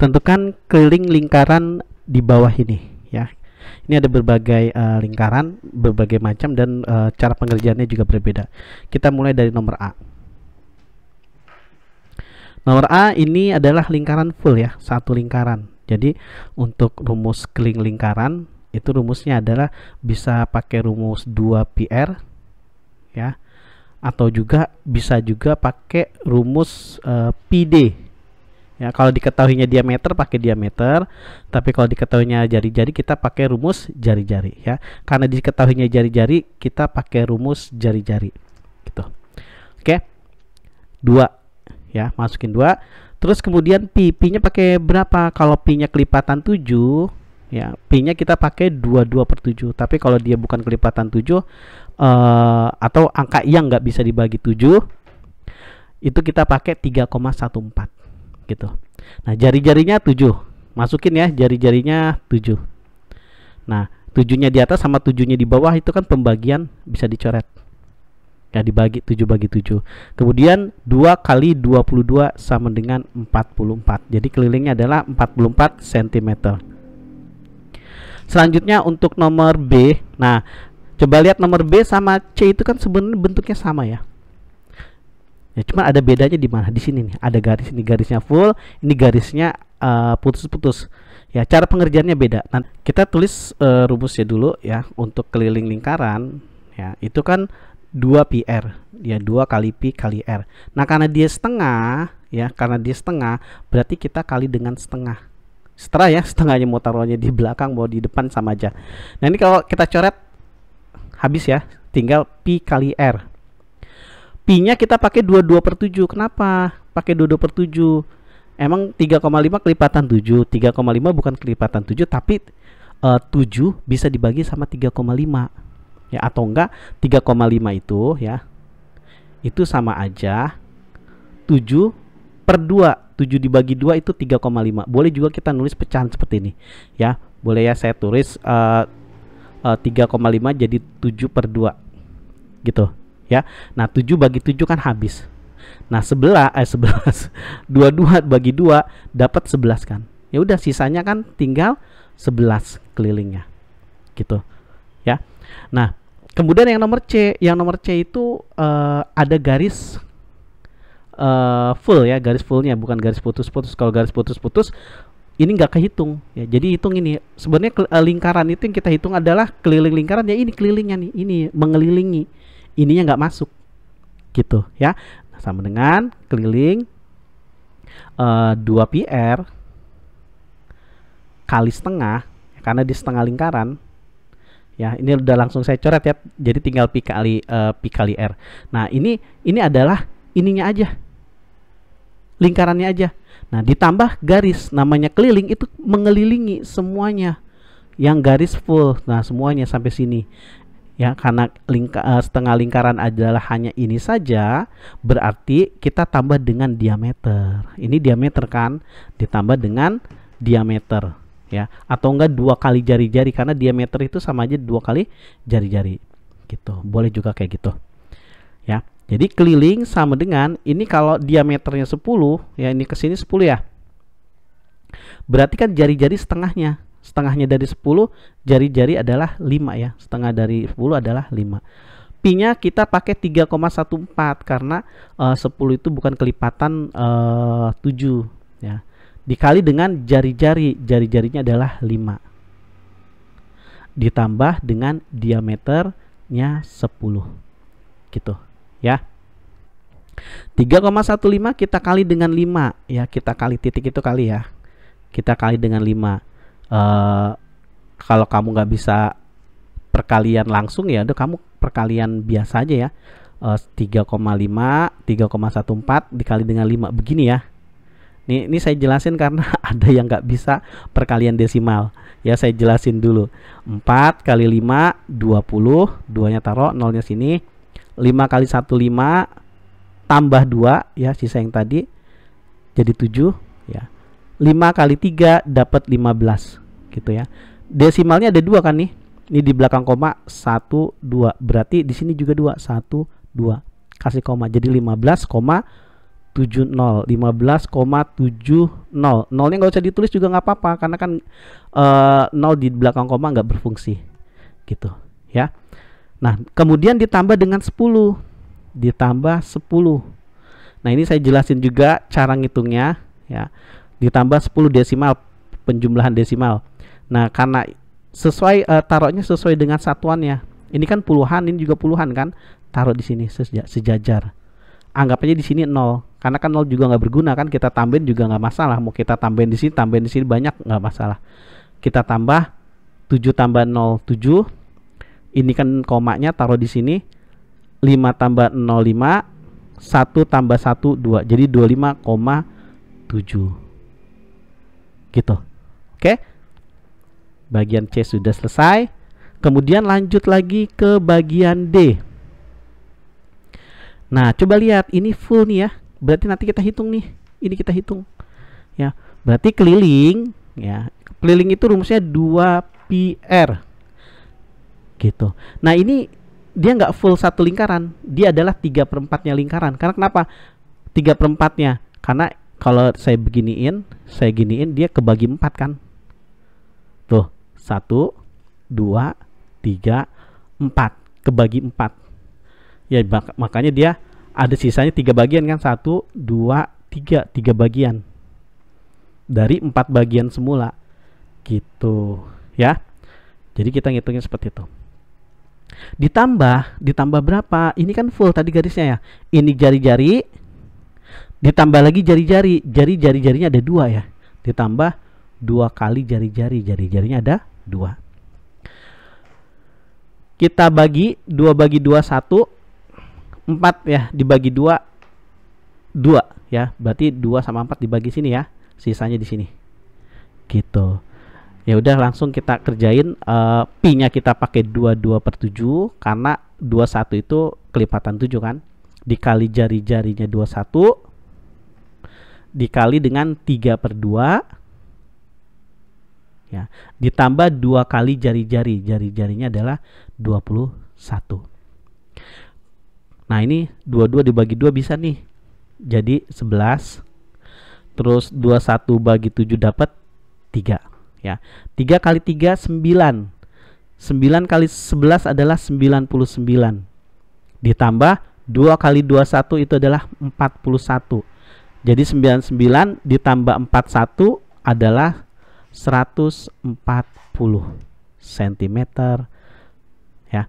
tentukan keliling lingkaran di bawah ini ya ini ada berbagai uh, lingkaran berbagai macam dan uh, cara pengerjaannya juga berbeda kita mulai dari nomor A nomor A ini adalah lingkaran full ya satu lingkaran jadi untuk rumus keliling lingkaran itu rumusnya adalah bisa pakai rumus 2PR ya atau juga bisa juga pakai rumus uh, eh, PD Ya, kalau diketahuinya diameter pakai diameter, tapi kalau diketahuinya jari-jari kita pakai rumus jari-jari ya. Karena diketahuinya jari-jari kita pakai rumus jari-jari. Gitu. Oke. Dua. ya, masukin dua. Terus kemudian pi, pakai berapa? Kalau pinya kelipatan 7, ya, pinya kita pakai 22 per 7. Tapi kalau dia bukan kelipatan 7 eh, atau angka yang nggak bisa dibagi 7, itu kita pakai 3,14 gitu. Nah, jari-jarinya 7. Masukin ya jari-jarinya 7. Nah, tujuhnya di atas sama tujuhnya di bawah itu kan pembagian bisa dicoret. Ya dibagi 7 bagi 7. Kemudian 2 kali 22 sama dengan 44. Jadi kelilingnya adalah 44 cm. Selanjutnya untuk nomor B. Nah, coba lihat nomor B sama C itu kan sebenarnya bentuknya sama ya. Ya, cuman ada bedanya di mana? Di sini nih, ada garis ini garisnya full, ini garisnya eh, putus-putus. Uh, ya, cara pengerjaannya beda. Nah, kita tulis uh, rumusnya dulu ya untuk keliling lingkaran ya. Itu kan 2 PR ya dua kali pi kali r. Nah, karena dia setengah ya, karena dia setengah, berarti kita kali dengan setengah. setelah ya, setengahnya mau taruhnya di belakang mau di depan sama aja. Nah, ini kalau kita coret habis ya, tinggal pi kali r. Pi-nya kita pakai 22 per 7. Kenapa? Pakai 22 per 7. Emang 3,5 kelipatan 7. 3,5 bukan kelipatan 7, tapi eh, uh, 7 bisa dibagi sama 3,5. Ya, atau enggak 3,5 itu ya. Itu sama aja 7 per 2. 7 dibagi 2 itu 3,5. Boleh juga kita nulis pecahan seperti ini. Ya, boleh ya saya tulis uh, uh, 3,5 jadi 7 per 2. Gitu ya. Nah, 7 bagi 7 kan habis. Nah, 11 eh 11 22 bagi 2 dapat 11 kan. Ya udah sisanya kan tinggal 11 kelilingnya. Gitu. Ya. Nah, kemudian yang nomor C, yang nomor C itu uh, ada garis uh, full ya, garis fullnya bukan garis putus-putus. Kalau garis putus-putus ini nggak kehitung ya jadi hitung ini sebenarnya eh, lingkaran itu yang kita hitung adalah keliling lingkaran ya ini kelilingnya nih ini mengelilingi ininya nggak masuk gitu ya sama dengan keliling uh, eh, 2 PR kali setengah karena di setengah lingkaran ya ini udah langsung saya coret ya jadi tinggal pi kali uh, pi kali r nah ini ini adalah ininya aja lingkarannya aja nah ditambah garis namanya keliling itu mengelilingi semuanya yang garis full nah semuanya sampai sini ya karena lingka, eh, setengah lingkaran adalah hanya ini saja berarti kita tambah dengan diameter ini diameter kan ditambah dengan diameter ya atau enggak dua kali jari-jari karena diameter itu sama aja dua kali jari-jari gitu boleh juga kayak gitu ya jadi keliling sama dengan ini kalau diameternya 10 ya ini kesini sepuluh 10 ya berarti kan jari-jari setengahnya setengahnya dari 10 jari-jari adalah 5 ya setengah dari 10 adalah 5 pi-nya kita pakai 3,14 karena eh, uh, 10 itu bukan kelipatan eh, uh, 7 ya dikali dengan jari-jari jari-jarinya jari adalah 5 ditambah dengan diameternya 10 gitu ya 3,15 kita kali dengan 5 ya kita kali titik itu kali ya kita kali dengan 5 uh, kalau kamu nggak bisa perkalian langsung ya udah kamu perkalian biasa aja ya uh, 3,5 3,14 dikali dengan 5 begini ya ini, ini saya jelasin karena ada yang nggak bisa perkalian desimal ya saya jelasin dulu 4 kali 5 20 2 nya taruh 0 nya sini 5 kali 1 5 tambah 2 ya sisa yang tadi jadi 7 ya 5 kali 3 dapat 15 gitu ya. Desimalnya ada dua kan nih. Ini di belakang koma satu dua Berarti di sini juga dua satu dua Kasih koma. Jadi lima lima belas belas koma tujuh nol koma tujuh nol nolnya nggak usah ditulis juga nggak apa-apa karena kan uh, nol di belakang koma nggak berfungsi gitu ya Nah kemudian ditambah dengan sepuluh ditambah sepuluh nah ini saya jelasin juga cara ngitungnya ya ditambah 10 desimal penjumlahan desimal Nah, karena sesuai uh, taruhnya sesuai dengan satuannya. Ini kan puluhan, ini juga puluhan kan? Taruh di sini seja, sejajar. Anggap aja di sini nol, karena kan nol juga nggak berguna kan? Kita tambahin juga nggak masalah. Mau kita tambahin di sini, tambahin di sini banyak nggak masalah. Kita tambah 7 tambah 0 7. Ini kan komanya taruh di sini. 5 tambah 0 5 1 tambah 1 2. Jadi 25,7. Gitu. Oke. Okay? Bagian C sudah selesai. Kemudian lanjut lagi ke bagian D. Nah, coba lihat ini full nih ya. Berarti nanti kita hitung nih. Ini kita hitung. Ya, berarti keliling ya. Keliling itu rumusnya 2 PR. Gitu. Nah, ini dia nggak full satu lingkaran. Dia adalah 3 per 4-nya lingkaran. Karena kenapa? 3 per 4-nya. Karena kalau saya beginiin, saya giniin dia kebagi 4 kan. Tuh. Satu, dua, tiga, empat. Kebagi empat. Ya makanya dia ada sisanya tiga bagian kan. Satu, dua, tiga. Tiga bagian. Dari empat bagian semula. Gitu. Ya. Jadi kita ngitungnya seperti itu. Ditambah, ditambah berapa? Ini kan full tadi garisnya ya. Ini jari-jari, ditambah lagi jari-jari. Jari-jari-jarinya ada dua ya. Ditambah dua kali jari-jari. Jari-jarinya ada 2. Kita bagi 2 bagi 2 1 4 ya dibagi 2 2 ya. Berarti 2 sama 4 dibagi sini ya. Sisanya di sini. Gitu. Ya udah langsung kita kerjain uh, eh, pi-nya kita pakai 22 per 7 karena 21 itu kelipatan 7 kan. Dikali jari-jarinya 21 dikali dengan 3 per 2 ya ditambah dua kali jari-jari jari-jarinya jari adalah 21 nah ini 22 dibagi dua bisa nih jadi 11 terus 21 bagi 7 dapat 3 ya 3 kali 3 9 9 kali 11 adalah 99 ditambah 2 kali 21 itu adalah 41 jadi 99 ditambah 41 adalah 140 cm ya.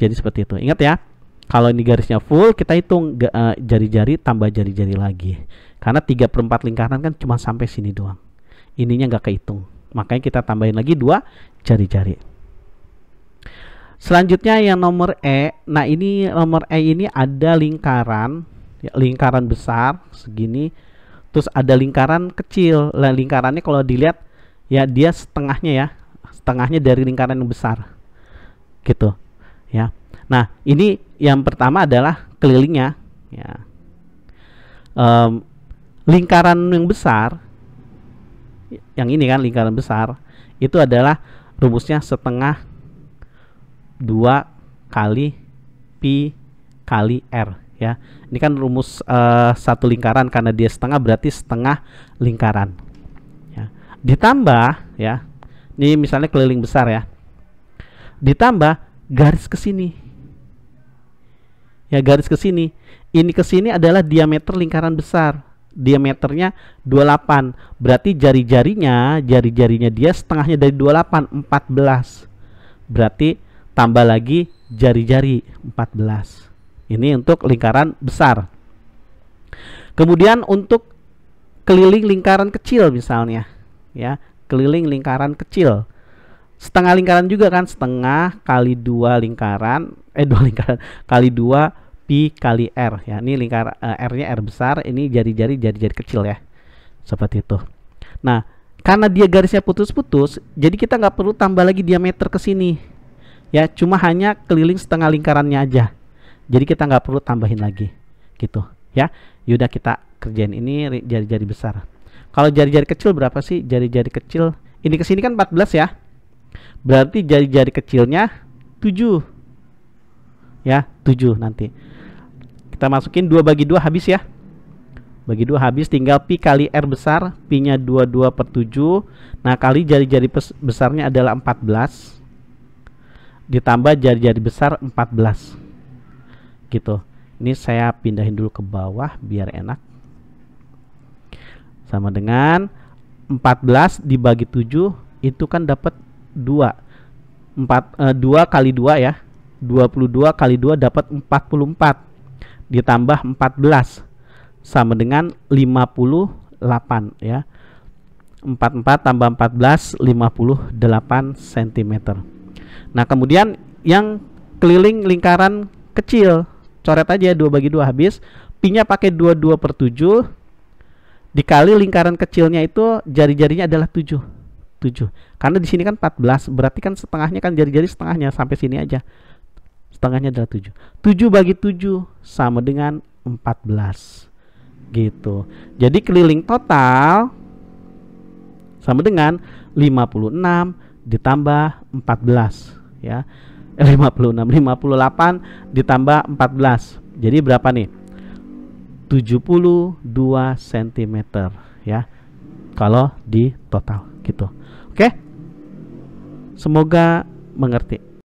Jadi seperti itu. Ingat ya, kalau ini garisnya full kita hitung eh, jari-jari tambah jari-jari lagi. Karena 3 per 4 lingkaran kan cuma sampai sini doang. Ininya nggak kehitung. Makanya kita tambahin lagi dua jari-jari. Selanjutnya yang nomor E. Nah, ini nomor E ini ada lingkaran, ya, lingkaran besar segini terus ada lingkaran kecil nah, lingkarannya kalau dilihat ya dia setengahnya ya setengahnya dari lingkaran yang besar gitu ya nah ini yang pertama adalah kelilingnya ya um, lingkaran yang besar yang ini kan lingkaran besar itu adalah rumusnya setengah dua kali pi kali r ya. Ini kan rumus uh, satu lingkaran karena dia setengah berarti setengah lingkaran. Ya. Ditambah ya. Ini misalnya keliling besar ya. Ditambah garis ke sini. Ya garis ke sini. Ini ke sini adalah diameter lingkaran besar diameternya 28 berarti jari-jarinya jari-jarinya dia setengahnya dari 28 14 berarti tambah lagi jari-jari 14 ini untuk lingkaran besar. Kemudian untuk keliling lingkaran kecil misalnya, ya, keliling lingkaran kecil. Setengah lingkaran juga kan, setengah kali dua lingkaran, eh dua lingkaran kali dua pi kali r ya. Ini lingkar uh, r-nya r besar, ini jari-jari jari-jari kecil ya, seperti itu. Nah, karena dia garisnya putus-putus, jadi kita nggak perlu tambah lagi diameter ke sini. Ya, cuma hanya keliling setengah lingkarannya aja. Jadi kita nggak perlu tambahin lagi gitu ya. Yaudah kita kerjain ini jari-jari besar. Kalau jari-jari kecil berapa sih? Jari-jari kecil ini kesini kan 14 ya. Berarti jari-jari kecilnya 7. Ya, 7 nanti. Kita masukin 2 bagi 2 habis ya. Bagi 2 habis tinggal pi kali r besar, pi-nya 22 per 7. Nah, kali jari-jari besarnya adalah 14. Ditambah jari-jari besar 14 gitu ini saya pindahin dulu ke bawah biar enak sama dengan 14 dibagi 7 itu kan dapat 2 4 eh, 2 kali 2 ya 22 kali 2 dapat 44 ditambah 14 sama dengan 58 ya 44 tambah 14 58 cm nah kemudian yang keliling lingkaran kecil coret aja 2 bagi 2 habis pinya pakai 22 per 7 dikali lingkaran kecilnya itu jari-jarinya adalah 7 7 karena di sini kan 14 berarti kan setengahnya kan jari-jari setengahnya sampai sini aja setengahnya adalah 7 7 bagi 7 sama dengan 14 gitu jadi keliling total sama dengan 56 ditambah 14 ya 56 58 ditambah 14 jadi berapa nih 72 cm ya kalau di total gitu oke okay? semoga mengerti